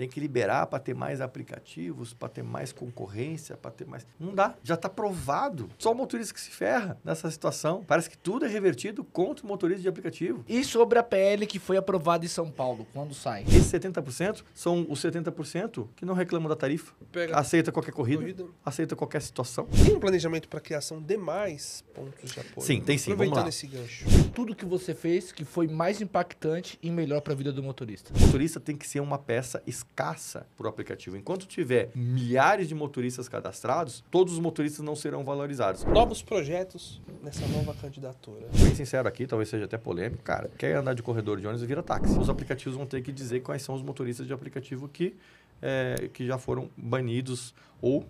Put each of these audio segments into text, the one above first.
Tem que liberar para ter mais aplicativos, para ter mais concorrência, para ter mais. Não dá. Já está provado. Só o motorista que se ferra nessa situação. Parece que tudo é revertido contra o motorista de aplicativo. E sobre a PL que foi aprovada em São Paulo, quando sai? Esses 70% são os 70% que não reclamam da tarifa. Pega aceita qualquer corrida, corrida, aceita qualquer situação. Tem um planejamento para criação de mais pontos de apoio? Sim, tem sim. Aproveitando vamos lá. esse gancho. Tudo que você fez que foi mais impactante e melhor para a vida do motorista. O motorista tem que ser uma peça caça por aplicativo. Enquanto tiver milhares de motoristas cadastrados, todos os motoristas não serão valorizados. Novos projetos nessa nova candidatura. Bem sincero aqui, talvez seja até polêmico, cara. Quer andar de corredor de ônibus vira táxi. Os aplicativos vão ter que dizer quais são os motoristas de aplicativo que, é, que já foram banidos ou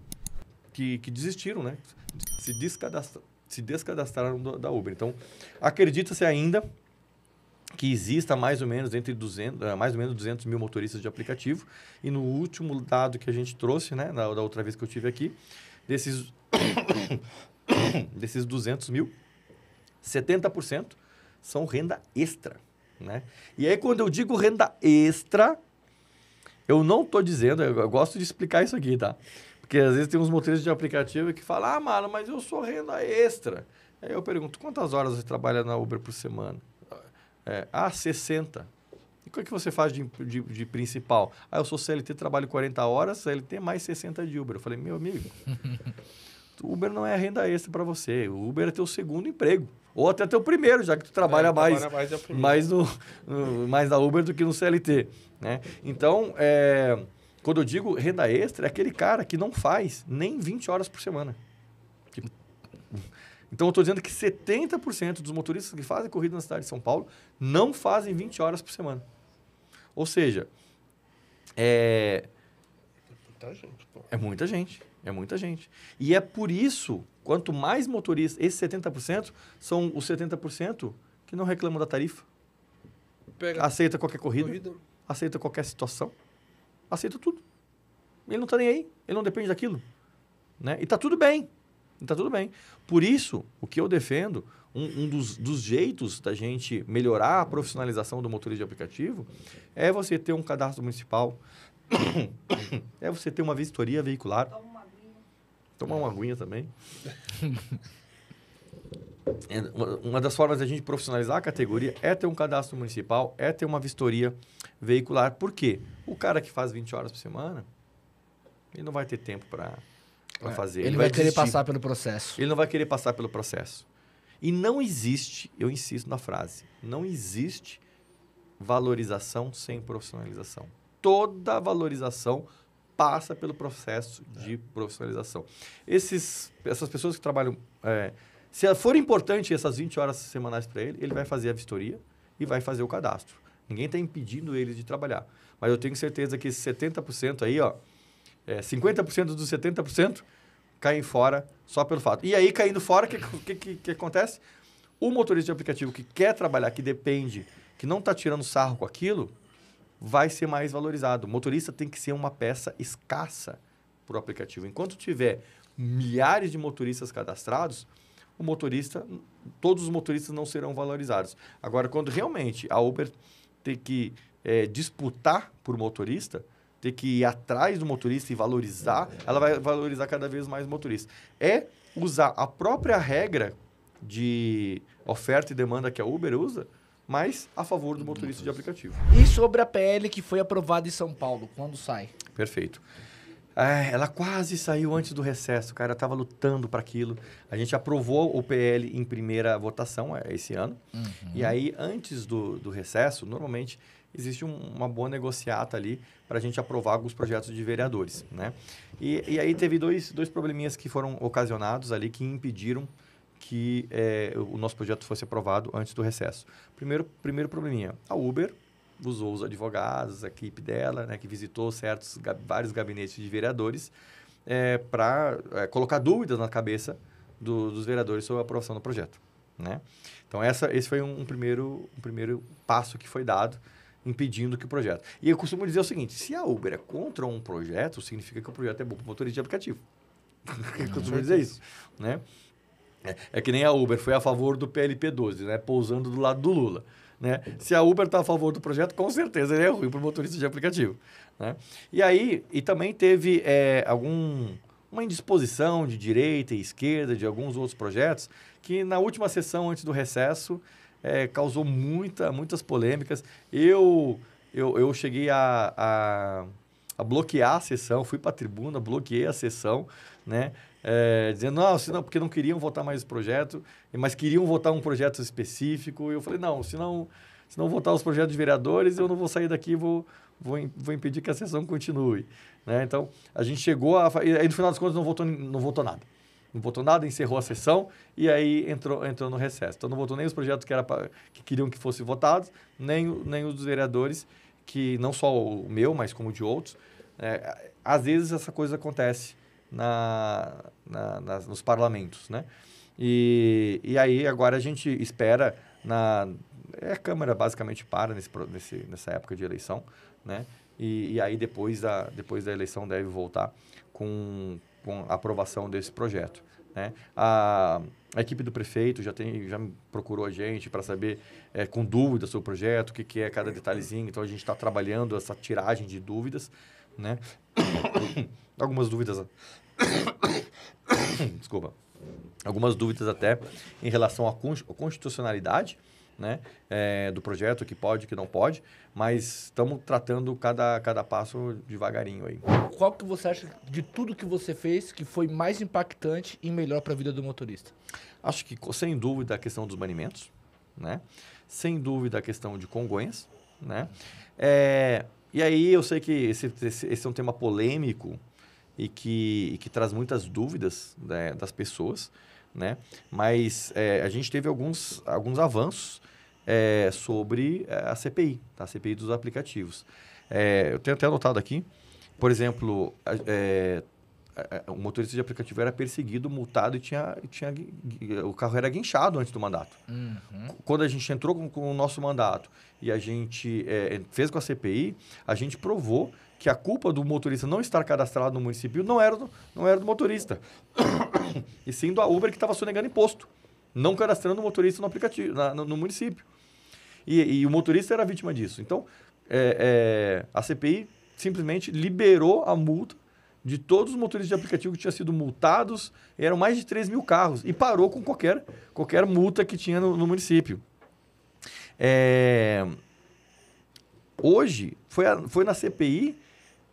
que, que desistiram, né? Se descadastraram se descadastraram da Uber. Então, acredita-se ainda que exista mais ou menos entre 200, eh, mais ou menos 200 mil motoristas de aplicativo. E no último dado que a gente trouxe, né, da, da outra vez que eu tive aqui, desses, desses 200 mil, 70% são renda extra. Né? E aí, quando eu digo renda extra, eu não estou dizendo, eu, eu gosto de explicar isso aqui, tá? Porque às vezes tem uns motoristas de aplicativo que falam, ah, mano, mas eu sou renda extra. Aí eu pergunto, quantas horas você trabalha na Uber por semana? é, ah, 60. E o que, é que você faz de, de, de, principal? Ah, eu sou CLT, trabalho 40 horas, CLT mais 60 de Uber. Eu falei, meu amigo, Uber não é renda extra para você. O Uber é teu segundo emprego. Ou até teu primeiro, já que tu trabalha é, mais, mais, é mais, no, no, mais na Uber do que no CLT. Né? Então, é, quando eu digo renda extra, é aquele cara que não faz nem 20 horas por semana. Então, eu estou dizendo que 70% dos motoristas que fazem corrida na cidade de São Paulo não fazem 20 horas por semana. Ou seja, é... Muita gente, pô. É muita gente. É muita gente. E é por isso, quanto mais motoristas, esses 70% são os 70% que não reclamam da tarifa. Pega aceita qualquer corrida, corrida, aceita qualquer situação, aceita tudo. Ele não está nem aí, ele não depende daquilo. Né? E está tudo bem. Está tudo bem. Por isso, o que eu defendo, um, um dos, dos, jeitos da gente melhorar a profissionalização do motorista de aplicativo é você ter um cadastro municipal, é você ter uma vistoria veicular. Toma uma aguinha. Tomar uma aguinha também. É, uma das formas da gente profissionalizar a categoria é ter um cadastro municipal, é ter uma vistoria veicular. Por quê? O cara que faz 20 horas por semana, ele não vai ter tempo para a é. fazer. Ele, ele vai, vai querer desistir. passar pelo processo. Ele não vai querer passar pelo processo. E não existe, eu insisto na frase, não existe valorização sem profissionalização. Toda valorização passa pelo processo é. de profissionalização. Esses, essas pessoas que trabalham. É, se for importante essas 20 horas semanais para ele, ele vai fazer a vistoria e vai fazer o cadastro. Ninguém está impedindo eles de trabalhar. Mas eu tenho certeza que esses 70% aí, ó, é, 50% dos 70% caem fora só pelo fato. E aí, caindo fora, o que, que, que, acontece? O motorista de aplicativo que quer trabalhar, que depende, que não está tirando sarro com aquilo, vai ser mais valorizado. O motorista tem que ser uma peça escassa para o aplicativo. Enquanto tiver milhares de motoristas cadastrados, o motorista, todos os motoristas não serão valorizados. Agora, quando realmente a Uber tem que é, disputar por motorista, ter que ir atrás do motorista e valorizar, ela vai valorizar cada vez mais o motorista. É usar a própria regra de oferta e demanda que a Uber usa, mas a favor do motorista de aplicativo. E sobre a PL que foi aprovada em São Paulo, quando sai? Perfeito. É, ela quase saiu antes do recesso, cara. Estava lutando para aquilo. A gente aprovou o PL em primeira votação é, esse ano. Uhum. E aí, antes do, do recesso, normalmente existe um, uma boa negociata ali para a gente aprovar alguns projetos de vereadores, né? E, e aí teve dois, dois probleminhas que foram ocasionados ali que impediram que é, o nosso projeto fosse aprovado antes do recesso. Primeiro, primeiro probleminha, a Uber usou os advogados, a equipe dela, né, que visitou certos vários gabinetes de vereadores é, eh, para é, eh, colocar dúvidas na cabeça do, dos vereadores sobre a aprovação do projeto, né? Então essa, esse foi um, um primeiro um primeiro passo que foi dado impedindo que o projeto. E eu costumo dizer o seguinte: se a Uber é contra um projeto, significa que o projeto é bom para o motorista de aplicativo. eu costumo dizer isso, né? É, é que nem a Uber foi a favor do PLP 12, né? Pousando do lado do Lula. Né? Se a Uber está a favor do projeto, com certeza ele é ruim para o motorista de aplicativo. Né? E aí, e também teve é, algum, uma indisposição de direita e esquerda de alguns outros projetos que na última sessão antes do recesso é, causou muita, muitas polêmicas. Eu, eu, eu cheguei a, a, a bloquear a sessão, fui para a tribuna, bloqueei a sessão, né? É, dizendo, não, senão, porque não queriam votar mais o projeto, mas queriam votar um projeto específico. E eu falei, não, se não, se não votar os projetos de vereadores, eu não vou sair daqui, vou, vou, vou impedir que a sessão continue. Né? Então, a gente chegou a... E no final das contas, não votou, não votou nada não votou nada, encerrou a sessão e aí entrou, entrou no recesso. Então não votou nem os projetos que, era pra, que queriam que fossem votados, nem, nem os dos vereadores, que não só o meu, mas como de outros. É, às vezes essa coisa acontece na, na, nas, nos parlamentos, né? E, e aí agora a gente espera na... É, a Câmara basicamente para nesse, nesse, nessa época de eleição, né? E, e aí depois da, depois da eleição deve voltar com, com a aprovação desse projeto. Né? A, a, equipe do prefeito já, tem, já procurou a gente para saber, é, com dúvidas sobre o projeto, o que, que é cada detalhezinho. Então, a gente está trabalhando essa tiragem de dúvidas. Né? Algumas dúvidas. Desculpa. Algumas dúvidas até em relação à constitucionalidade né? É, do projeto, que pode, que não pode, mas estamos tratando cada, cada passo devagarinho aí. Qual que você acha de tudo que você fez que foi mais impactante e melhor para a vida do motorista? Acho que, sem dúvida, a questão dos banimentos, né? Sem dúvida, a questão de Congonhas, né? É, e aí, eu sei que esse, esse, esse é um tema polêmico e que, e que traz muitas dúvidas né, das pessoas, né? Mas é, a gente teve alguns, alguns avanços é, sobre é, a CPI, tá? a CPI dos aplicativos. É, eu tenho até anotado aqui, por exemplo, é, é, é, o motorista de aplicativo era perseguido, multado e tinha, tinha o carro era guinchado antes do mandato. Uhum. Quando a gente entrou com, com, o nosso mandato e a gente é, fez com a CPI, a gente provou que a culpa do motorista não estar cadastrado no município não era do, não era do motorista, e sim da Uber que estava sonegando imposto, não cadastrando o motorista no aplicativo na, no, no município. E, e o motorista era vítima disso. Então, é, é, a CPI simplesmente liberou a multa de todos os motoristas de aplicativo que tinham sido multados, eram mais de 3 mil carros, e parou com qualquer, qualquer multa que tinha no, no município. É... Hoje, foi, a, foi na CPI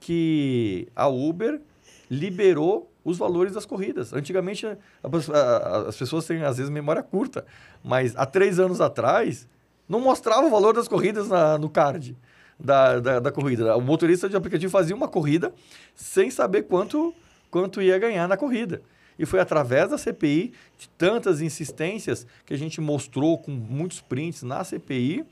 que a Uber liberou os valores das corridas. Antigamente, a, a, as pessoas têm, às vezes, memória curta, mas há três anos atrás, não mostrava o valor das corridas na, no card da, da, da, corrida. O motorista de aplicativo fazia uma corrida sem saber quanto, quanto ia ganhar na corrida. E foi através da CPI, de tantas insistências, que a gente mostrou com muitos prints na CPI,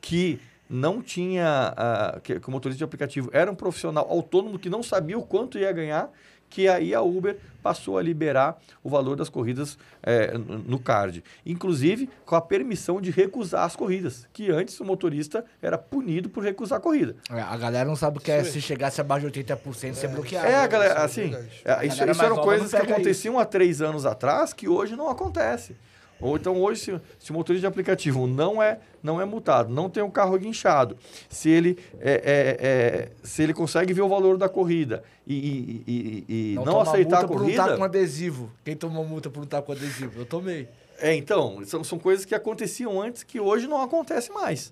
que não tinha. Uh, que, que o motorista de aplicativo era um profissional autônomo que não sabia o quanto ia ganhar que aí a Uber passou a liberar o valor das corridas é, no card. Inclusive com a permissão de recusar as corridas, que antes o motorista era punido por recusar a corrida. É, a galera não sabe o que é, é. se chegasse abaixo de 80% ser é, bloqueado. É, a galera, assim, isso, é galera isso eram coisas que aconteciam isso. há três anos atrás que hoje não acontece. Ou então hoje, se, se, o motorista de aplicativo não é não é multado, não tem o um carro guinchado, se ele, é, é, é, se ele consegue ver o valor da corrida e, e, e, e não, não aceitar a corrida... Não multa por não tá com adesivo. Quem tomou multa por não estar tá com adesivo? Eu tomei. É, então, são, são coisas que aconteciam antes que hoje não acontece mais.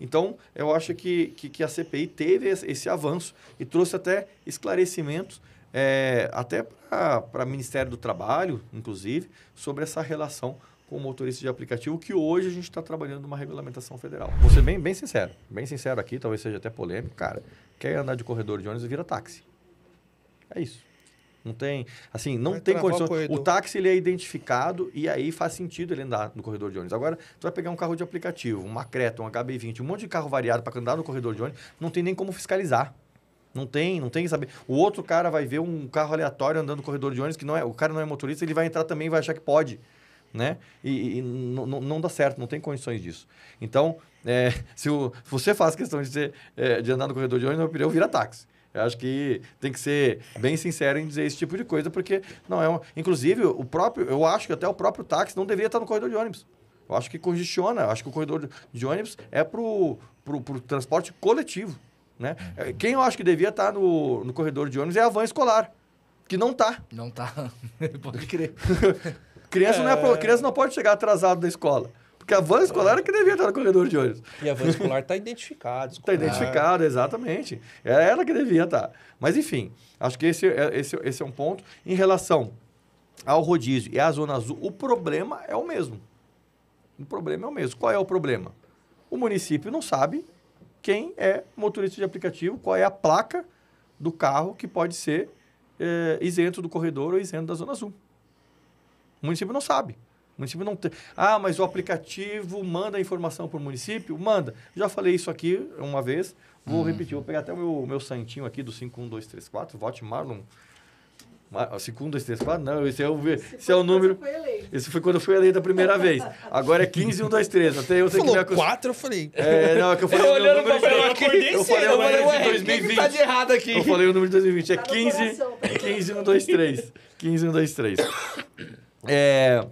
Então, eu acho que, que, que a CPI teve esse, esse avanço e trouxe até esclarecimentos é, até para o Ministério do Trabalho, inclusive, sobre essa relação com motorista de aplicativo, que hoje a gente está trabalhando numa regulamentação federal. Vou ser bem, bem sincero, bem sincero aqui, talvez seja até polêmico, cara. Quer andar de corredor de ônibus, vira táxi. É isso. Não tem, assim, não vai tem condições. O, o, táxi ele é identificado e aí faz sentido ele andar no corredor de ônibus. Agora, tu vai pegar um carro de aplicativo, uma Creta, um HB20, um monte de carro variado para andar no corredor de ônibus, não tem nem como fiscalizar. Não tem, não tem que saber. O outro cara vai ver um carro aleatório andando no corredor de ônibus que não é, o cara não é motorista, ele vai entrar também e vai achar que pode né? E, e não dá certo, não tem condições disso. Então, é, se, o, se, você faz questão de, ser, é, de andar no corredor de ônibus, na minha vira táxi. Eu acho que tem que ser bem sincero em dizer esse tipo de coisa, porque não é uma... Inclusive, o próprio, eu acho que até o próprio táxi não deveria estar no corredor de ônibus. Eu acho que congestiona. Eu acho que o corredor de ônibus é para o transporte coletivo. Né? Uhum. É, quem eu acho que devia estar no, no corredor de ônibus é a van escolar. Que não está Não está Pode crer. Criança, é... não é pro... criança não pode chegar atrasado da escola. Porque a van escolar é que devia estar no corredor de ônibus. E a van escolar está identificada. Está identificada, exatamente. Era é ela que devia estar. Tá. Mas, enfim, acho que esse, é, esse, esse é um ponto. Em relação ao rodízio e à Zona Azul, o problema é o mesmo. O problema é o mesmo. Qual é o problema? O município não sabe quem é motorista de aplicativo, qual é a placa do carro que pode ser é, isento do corredor ou isento da Zona Azul. O município não sabe. O município não tem. Ah, mas o aplicativo manda a informação para o município? Manda. Já falei isso aqui uma vez, vou uhum. repetir. Vou pegar até o meu, meu santinho aqui do 51234, vote Marlon. Mar, 51234? Não, esse é o, esse, esse é o número. Esse foi quando eu fui eleito a primeira vez. Agora é 15123. Até eu tenho que ver com. 4, eu falei. É, não, é que eu falei. Eu olhando pra papel, eu acordei eu falei, o número de 2020. É que tá de errado aqui. Eu falei o número de 2020. É 15123. Tá 15123. coração, 15, é,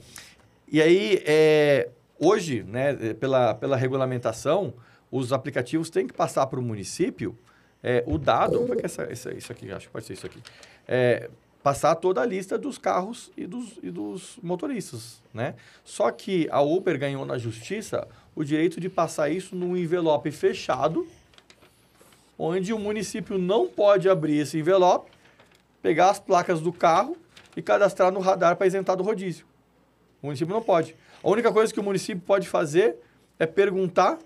e aí, é, hoje, né, é, pela, pela regulamentação, os aplicativos têm que passar para o município é, o dado. Como é que é essa, essa, isso aqui? Acho que pode ser isso aqui. É, passar toda a lista dos carros e dos, e dos motoristas, né? Só que a Uber ganhou na justiça o direito de passar isso num envelope fechado, onde o município não pode abrir esse envelope, pegar as placas do carro e cadastrar no radar para isentar do rodízio. O município não pode. A única coisa que o município pode fazer é perguntar: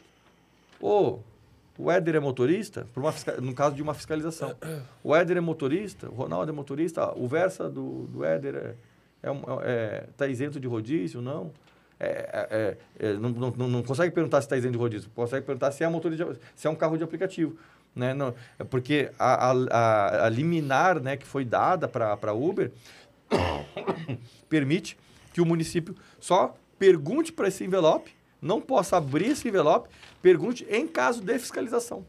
ô, oh, o Éder é motorista? Por uma, no caso de uma fiscalização. O Éder é motorista? O Ronaldo é motorista? O Versa do, do Éder é está é, é, é, isento de rodízio? Não. É, é, é, é não, não, não, consegue perguntar se está isento de rodízio, consegue perguntar se é, motorista, se é um carro de aplicativo. Né? Não, é porque a, a, a, a liminar né, que foi dada para a Uber permite que o município só pergunte para esse envelope, não possa abrir esse envelope, pergunte em caso de fiscalização.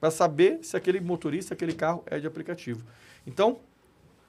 Para saber se aquele motorista, aquele carro é de aplicativo. Então,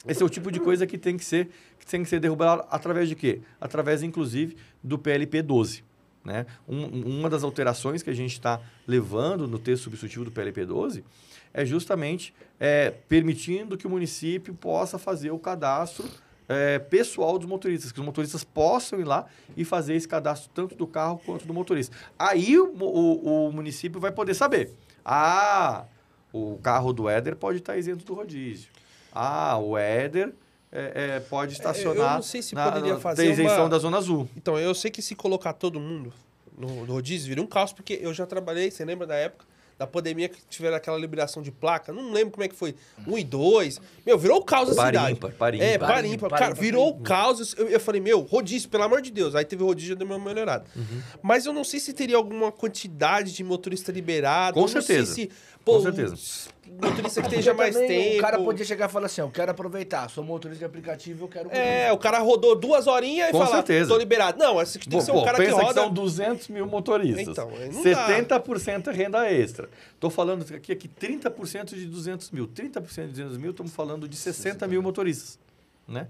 esse é o tipo de coisa que tem que ser, que tem que ser derrubado através de quê? Através, inclusive, do PLP 12. Né? Um, uma das alterações que a gente está levando no texto substitutivo do PLP 12 é justamente é, permitindo que o município possa fazer o cadastro é, pessoal dos motoristas, que os motoristas possam ir lá e fazer esse cadastro tanto do carro quanto do motorista. Aí o, o, o município vai poder saber. Ah, o carro do Éder pode estar tá isento do rodízio. Ah, o Éder é, é, pode é, estacionar. Eu não sei se na, poderia na, isenção uma... da Zona Azul. Então, eu sei que se colocar todo mundo no, no rodízio, vira um caos, porque eu já trabalhei, você lembra da época? da pandemia que tiveram aquela liberação de placa, não lembro como é que foi, um e dois. Meu, virou o caos da cidade. Parimpa, é, parimpa. Cara, virou o caos. Eu, eu, falei, meu, rodízio, pelo amor de Deus. Aí teve o rodízio, deu uma melhorada. Uhum. Mas eu não sei se teria alguma quantidade de motorista liberado. Com certeza. Se, pô, Com certeza motorista que esteja mais tempo. O cara podia chegar e falar assim: eu quero aproveitar, sou motorista de aplicativo, eu quero. É, o cara rodou duas horinhas e Com certeza. tô liberado. Não, esse que tem que ser um cara pensa que roda. Que são 200 mil motoristas. Então, 70% dá. é renda extra. Tô falando aqui, aqui 30% de 200 mil. 30% de 200 mil, estamos falando de 60 mil motoristas. Né?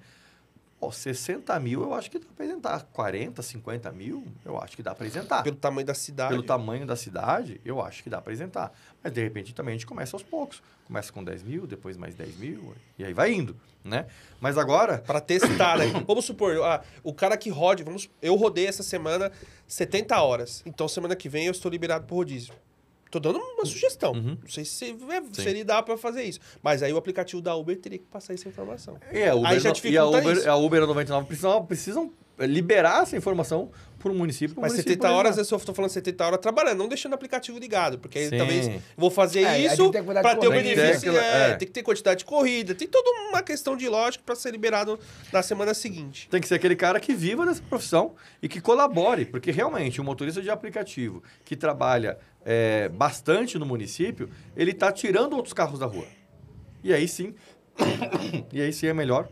Pô, 60 mil eu acho que dá para apresentar. 40, 50 mil eu acho que dá para apresentar. Pelo tamanho da cidade. Pelo tamanho da cidade, eu acho que dá para apresentar. Mas de repente também a gente começa aos poucos. Começa com 10 mil, depois mais 10 mil, e aí vai indo, né? Mas agora. Para testar, né? Vamos supor, ah, o cara que rode, vamos, eu rodei essa semana 70 horas. Então semana que vem eu estou liberado para rodízio. Tô dando uma sugestão. Uhum. Não sei se, é, se ele dá para fazer isso. Mas aí o aplicativo da Uber teria que passar essa informação. É, a Uber, aí já dificulta e a Uber, isso. a Uber 99 precisam liberar essa informação para o município. Mas município 70 horas, eu estou falando 70 horas trabalhando, não deixando o aplicativo ligado, porque aí Sim. talvez vou fazer é, isso para ter o benefício. Tem, é, é. tem que ter quantidade de corrida, tem toda uma questão de lógica para ser liberado na semana seguinte. Tem que ser aquele cara que viva dessa profissão e que colabore, porque realmente o um motorista de aplicativo que trabalha é, bastante no município, ele está tirando outros carros da rua. E aí sim, e aí sim é melhor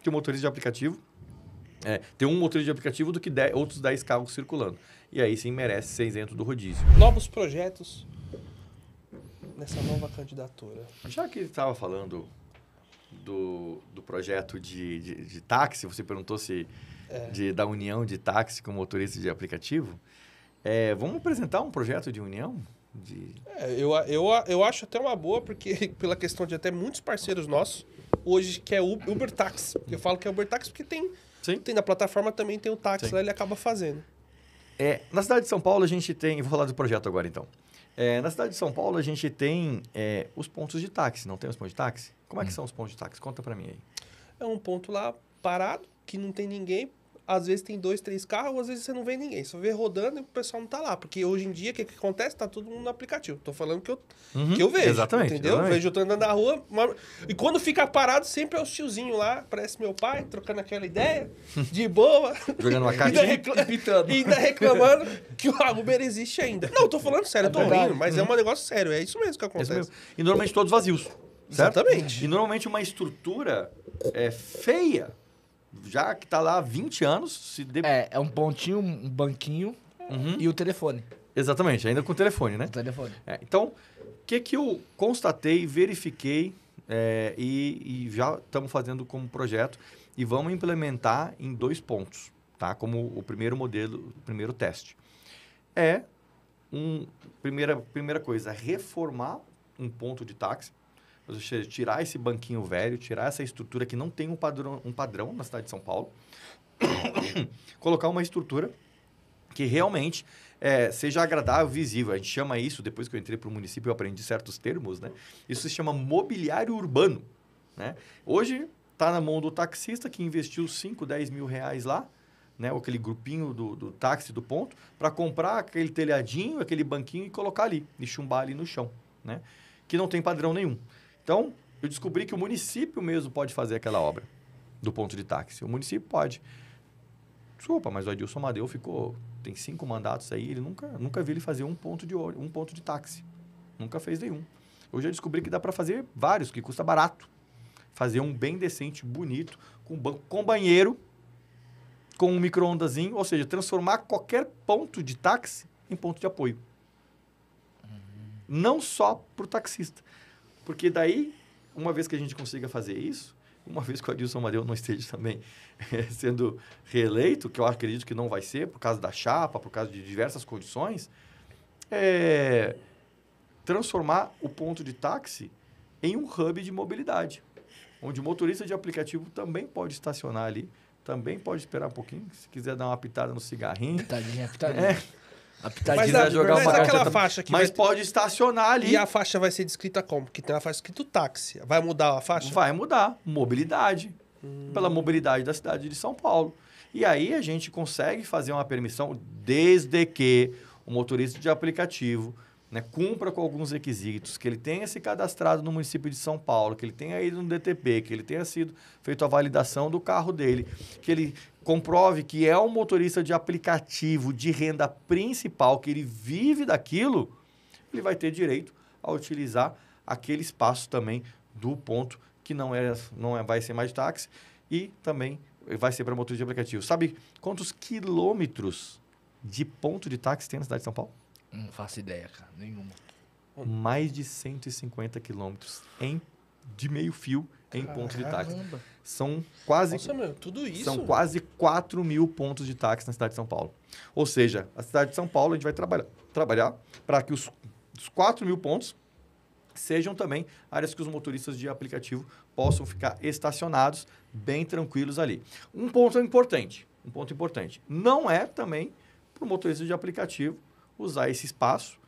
que o motorista de aplicativo é, ter um motorista de aplicativo do que dez, outros 10 carros circulando. E aí sim merece ser isento do rodízio. Novos projetos nessa nova candidatura. Já que ele estava falando do, do projeto de, de, de táxi, você perguntou se é. de, da união de táxi com motorista de aplicativo. É, vamos apresentar um projeto de união? De... É, eu, eu, eu acho até uma boa, porque pela questão de até muitos parceiros nossos, hoje que é Uber, Uber Taxi. Eu falo que é Uber táxi porque tem Sim. Tem na plataforma também tem o táxi Sim. lá, ele acaba fazendo. É, na cidade de São Paulo a gente tem. Vou falar do projeto agora então. É, na cidade de São Paulo a gente tem é, os pontos de táxi, não tem os pontos de táxi? Como é que hum. são os pontos de táxi? Conta para mim aí. É um ponto lá parado, que não tem ninguém, às vezes tem dois, três carros, às vezes você não vê ninguém, só vê rodando e o pessoal não tá lá. Porque hoje em dia, o que, que, acontece? Tá todo mundo no aplicativo. Tô falando que eu, uhum, que eu vejo. Exatamente. Entendeu? Exatamente. Vejo eu tô andando na rua. Mas... E quando fica parado, sempre é os tiozinho lá, parece meu pai, trocando aquela ideia, de boa. Jogando uma caixinha e pitando. E ainda reclamando que o Uber existe ainda. Não, tô falando sério, eu tô é verdade. rindo, mas uhum. é um uhum. negócio sério. É isso mesmo que é acontece. Mesmo. E normalmente todos vazios. Certo? Exatamente. E normalmente uma estrutura é feia já que está lá há 20 anos. Se de... É, é um pontinho, um banquinho uhum. e o telefone. Exatamente, ainda com o telefone, né? O telefone. É, então, o que, que eu constatei, verifiquei é, e, e, já estamos fazendo como projeto e vamos implementar em dois pontos, tá? Como o primeiro modelo, o primeiro teste. É um primeira primeira coisa, reformar um ponto de táxi ou seja, tirar esse banquinho velho, tirar essa estrutura que não tem um padrão, um padrão na cidade de São Paulo, colocar uma estrutura que realmente é, seja agradável, visível. A gente chama isso, depois que eu entrei para o município, eu aprendi certos termos, né? Isso se chama mobiliário urbano, né? Hoje está na mão do taxista que investiu 5, 10 mil reais lá, né? Aquele grupinho do, do táxi do ponto, para comprar aquele telhadinho, aquele banquinho e colocar ali, e chumbar ali no chão, né? Que não tem padrão nenhum. Então, eu descobri que o município mesmo pode fazer aquela obra do ponto de táxi. O município pode. Desculpa, mas o Adilson Amadeu ficou. Tem cinco mandatos aí, ele nunca, nunca vi ele fazer um ponto de um ponto de táxi. Nunca fez nenhum. Hoje eu descobri que dá para fazer vários, que custa barato. Fazer um bem decente, bonito, com banco, com banheiro, com um micro-ondazinho, ou seja, transformar qualquer ponto de táxi em ponto de apoio. Uhum. Não só para o taxista, porque daí, uma vez que a gente consiga fazer isso, uma vez que o Adilson Amadeu não esteja também é, sendo reeleito, que eu acredito que não vai ser, por causa da chapa, por causa de diversas condições, é, transformar o ponto de táxi em um hub de mobilidade, onde o motorista de aplicativo também pode estacionar ali, também pode esperar um pouquinho, se quiser dar uma pitada no cigarrinho. Pitadinha, pitadinha. É, a pitadinha mas, vai jogar mas uma aquela faixa que Mas ter... pode estacionar ali. E a faixa vai ser descrita como? Porque tem uma faixa escrito táxi. Vai mudar a faixa? Vai mudar. Mobilidade. Hum. Pela mobilidade da cidade de São Paulo. E aí a gente consegue fazer uma permissão desde que o motorista de aplicativo né, cumpra com alguns requisitos, que ele tenha se cadastrado no município de São Paulo, que ele tenha ido no DTP, que ele tenha sido feito a validação do carro dele, que ele comprove que é um motorista de aplicativo de renda principal, que ele vive daquilo, ele vai ter direito a utilizar aquele espaço também do ponto que não, é, não é, vai ser mais táxi e também vai ser para motorista de aplicativo. Sabe quantos quilômetros de ponto de táxi tem na cidade de São Paulo? Não faço ideia, cara. Nenhuma. Hum. Mais de 150 quilômetros em, de meio fio em pontos de táxi. São quase. Nossa, meu, tudo isso. São quase 4 mil pontos de táxi na cidade de São Paulo. Ou seja, a cidade de São Paulo a gente vai trabalhar, trabalhar para que os, os 4 mil pontos sejam também áreas que os motoristas de aplicativo possam ficar estacionados bem tranquilos ali. Um ponto importante, um ponto importante, não é também para o motorista de aplicativo usar esse espaço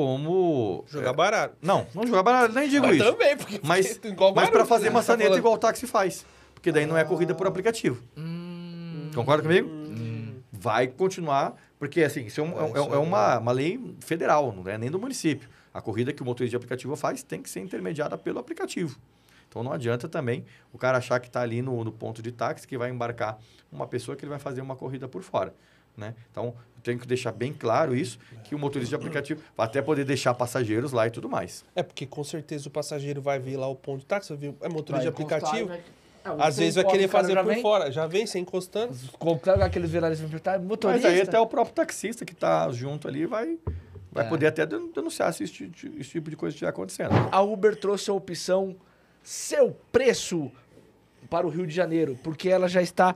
como. Jogar baralho. Não, não jogar baralho, nem digo mas isso. Também, porque. Mas, mas para fazer né? maçaneta tá igual o táxi faz. Porque daí ah. não é corrida por aplicativo. Hum. Concorda comigo? Hum. Vai continuar, porque assim, isso é, um, é, é, é, uma, uma lei federal, não é nem do município. A corrida que o motorista de aplicativo faz tem que ser intermediada pelo aplicativo. Então não adianta também o cara achar que está ali no, no ponto de táxi que vai embarcar uma pessoa que ele vai fazer uma corrida por fora. Né? Então, tem que deixar bem claro isso, que o motorista de aplicativo vai até poder deixar passageiros lá e tudo mais. É, porque com certeza o passageiro vai vir lá o ponto de táxi, é motorista de aplicativo. Ah, Às vezes vai querer fazer por vem? fora, já vem sem encostando. Comprar aqueles viralismos, tá ah, motorista. Mas aí até o próprio taxista que está junto ali vai... Vai é. poder até denunciar se esse, esse tipo de coisa estiver acontecendo. A Uber trouxe a opção seu preço para o Rio de Janeiro, porque ela já está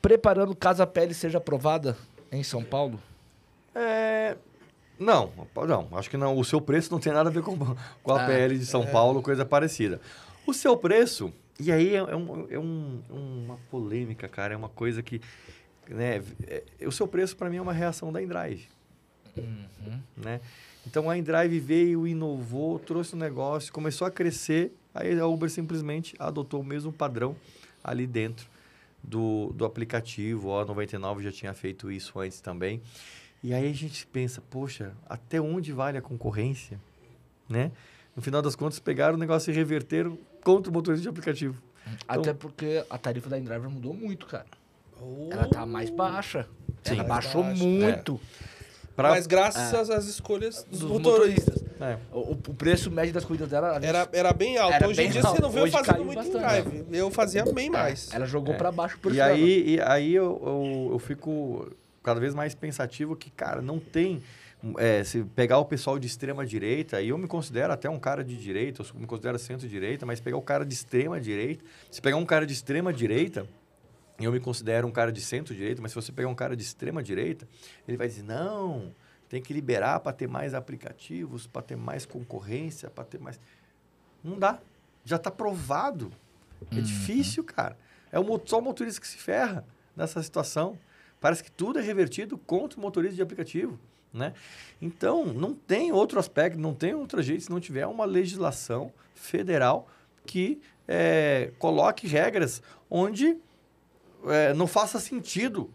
preparando caso a pele seja aprovada. Em São Paulo? É. Não, não, acho que não. O seu preço não tem nada a ver com, com a ah, PL de São é. Paulo, coisa parecida. O seu preço, e aí é, é, um, é um, uma polêmica, cara, é uma coisa que. Né, é, é, o seu preço, para mim, é uma reação da Endrive. Uhum. Né? Então a Endrive veio, inovou, trouxe o um negócio, começou a crescer, aí a Uber simplesmente adotou o mesmo padrão ali dentro do, do aplicativo. A 99 já tinha feito isso antes também. E aí a gente pensa, poxa, até onde vale a concorrência? Né? No final das contas, pegaram o negócio e reverteram contra o motorista de aplicativo. Então até então, porque a tarifa da InDriver mudou muito, cara. Oh. Ela tá mais baixa. Sim, Ela baixou baixo, é. muito. É. Pra... Mas graças é. às escolhas dos, dos motoristas. É. O, o, preço médio das corridas dela. Era, era bem alto. Era hoje em dia alto. você não vê eu fazendo muito bastante, drive. Eu fazia é, bem mais. Ela jogou é. para baixo por E aí, e aí eu, eu, eu, fico cada vez mais pensativo que, cara, não tem. É, se pegar o pessoal de extrema direita, e eu me considero até um cara de direita, eu me considero centro-direita, mas pegar o cara de extrema direita, se pegar um cara de extrema direita, eu me considero um cara de centro-direita, mas se você pegar um cara de extrema direita, ele vai dizer: não, tem que liberar para ter mais aplicativos, para ter mais concorrência, para ter mais. Não dá. Já está provado. É uhum. difícil, cara. É o, só o motorista que se ferra nessa situação. Parece que tudo é revertido contra o motorista de aplicativo. Né? Então, não tem outro aspecto, não tem outro jeito se não tiver uma legislação federal que é, coloque regras onde é, não faça sentido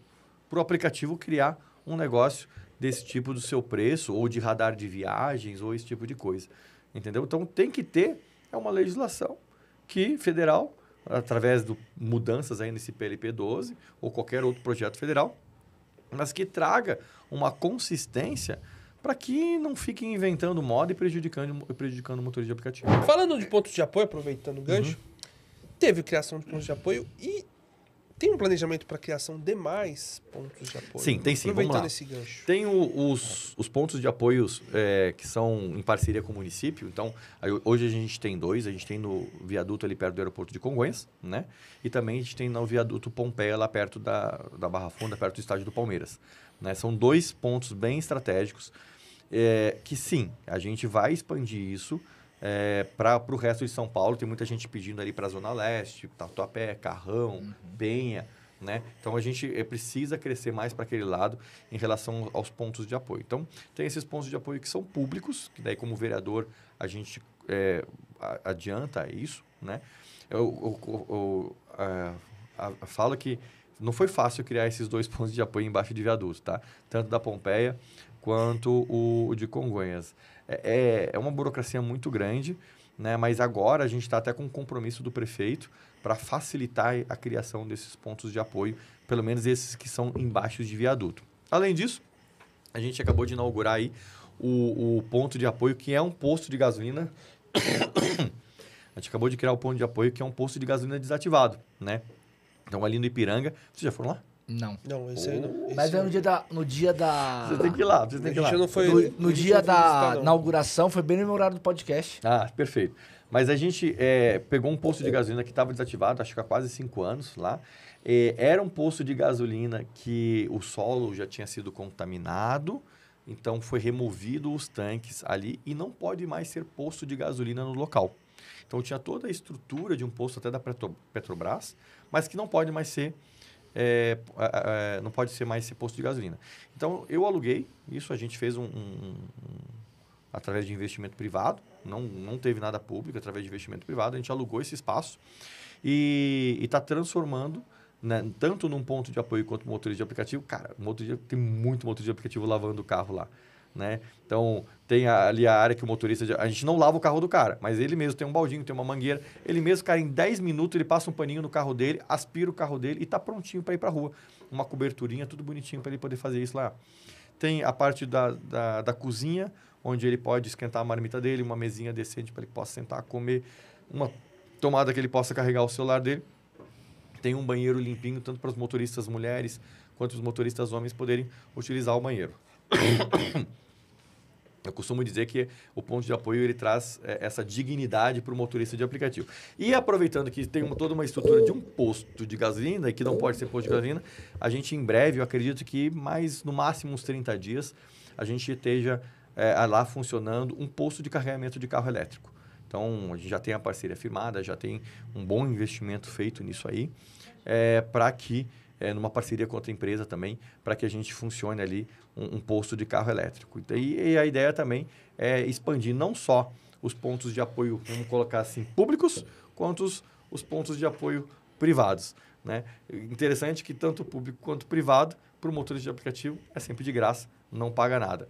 para o aplicativo criar um negócio desse tipo do seu preço, ou de radar de viagens, ou esse tipo de coisa. Entendeu? Então tem que ter é uma legislação que federal, através de mudanças aí nesse PLP 12 ou qualquer outro projeto federal, mas que traga uma consistência para que não fiquem inventando moda e prejudicando, prejudicando o motorista de aplicativo. Falando de pontos de apoio, aproveitando o gancho, uhum. teve criação de pontos de apoio e tem um planejamento para criação de mais pontos de apoio? Sim, tem sim. Aproveitando Vamos lá. esse gancho. Tem o, os, os pontos de apoios é, que são em parceria com o município. Então, aí, hoje a gente tem dois. A gente tem no viaduto ali perto do aeroporto de Congonhas, né? E também a gente tem no viaduto Pompeia, lá perto da, da Barra Funda, perto do estádio do Palmeiras. Né? São dois pontos bem estratégicos é, que, sim, a gente vai expandir isso é, para o resto de São Paulo. Tem muita gente pedindo ali para a Zona Leste, Tatuapé, Carrão, uhum. Penha. Né? Então a gente eh, precisa crescer mais para aquele lado em relação aos pontos de apoio. Então tem esses pontos de apoio que são públicos, que daí como vereador a gente é, adianta isso, né? Eu, eu, eu, eu, falo que não foi fácil criar esses dois pontos de apoio embaixo de viaduto, tá? Tanto da Pompeia quanto o, o de Congonhas. É, é, é uma burocracia muito grande, né? mas agora a gente está até com um compromisso do prefeito para facilitar a criação desses pontos de apoio, pelo menos esses que são embaixo de viaduto. Além disso, a gente acabou de inaugurar aí o, o ponto de apoio, que é um posto de gasolina. a gente acabou de criar o ponto de apoio, que é um posto de gasolina desativado, né? Então, ali no Ipiranga... Vocês já foram lá? Não. Não, esse aí não. Esse Mas é no dia da. No dia da. Você tem que ir lá, você tem que ir lá. Não foi, no, no dia da visitar, não. inauguração, foi bem no horário do podcast. Ah, perfeito. Mas a gente é, pegou um posto de é. gasolina que estava desativado, acho que há quase cinco anos lá. É, era um posto de gasolina que o solo já tinha sido contaminado, então foi removido os tanques ali e não pode mais ser posto de gasolina no local. Então tinha toda a estrutura de um posto até da Petrobras, mas que não pode mais ser é, é, não pode ser mais esse posto de gasolina. Então, eu aluguei, isso a gente fez um, um, um, através de investimento privado, não, não teve nada público, através de investimento privado, a gente alugou esse espaço e está transformando, né, tanto num ponto de apoio quanto motorista de aplicativo. Cara, motorista, tem muito motorista de aplicativo lavando o carro lá né? Então, tem ali a área que o motorista... A gente não lava o carro do cara, mas ele mesmo tem um baldinho, tem uma mangueira. Ele mesmo, cara, em 10 minutos, ele passa um paninho no carro dele, aspira o carro dele e está prontinho para ir para rua. Uma coberturinha, tudo bonitinho para ele poder fazer isso lá. Tem a parte da, da, da cozinha, onde ele pode esquentar a marmita dele, uma mesinha decente para ele possa sentar, comer, uma tomada que ele possa carregar o celular dele. Tem um banheiro limpinho, tanto para os motoristas mulheres quanto os motoristas homens poderem utilizar o banheiro. Eu costumo dizer que o ponto de apoio ele traz é, essa dignidade para o motorista de aplicativo. E aproveitando que tem uma, toda uma estrutura de um posto de gasolina, e que não pode ser posto de gasolina, a gente em breve, eu acredito que mais no máximo uns 30 dias, a gente esteja é, lá funcionando um posto de carregamento de carro elétrico. Então, a gente já tem a parceria firmada, já tem um bom investimento feito nisso aí, é, para que, é, numa parceria com outra empresa também, para que a gente funcione ali um, um posto de carro elétrico. Então, e, e, a ideia também é expandir não só os pontos de apoio, vamos colocar assim, públicos, quanto os, os pontos de apoio privados. Né? Interessante que tanto público quanto privado, para o motorista de aplicativo, é sempre de graça, não paga nada.